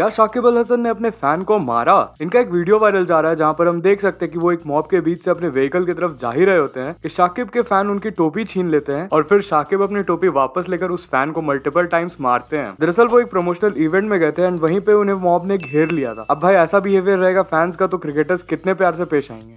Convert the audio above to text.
क्या शाकिब अल हसन ने अपने फैन को मारा इनका एक वीडियो वायरल जा रहा है जहाँ पर हम देख सकते हैं कि वो एक मॉब के बीच से अपने व्हीकल की तरफ जा ही रहे होते हैं कि शाकिब के फैन उनकी टोपी छीन लेते हैं और फिर शाकिब अपनी टोपी वापस लेकर उस फैन को मल्टीपल टाइम्स मारते हैं दरअसल वो एक प्रमोशनल इवेंट में गए थे एंड वहीं पे उन्हें मॉब ने घेर लिया था अब भाई ऐसा बिहेवियर रहेगा फैंस का तो क्रिकेटर्स कितने प्यार से पेश आएंगे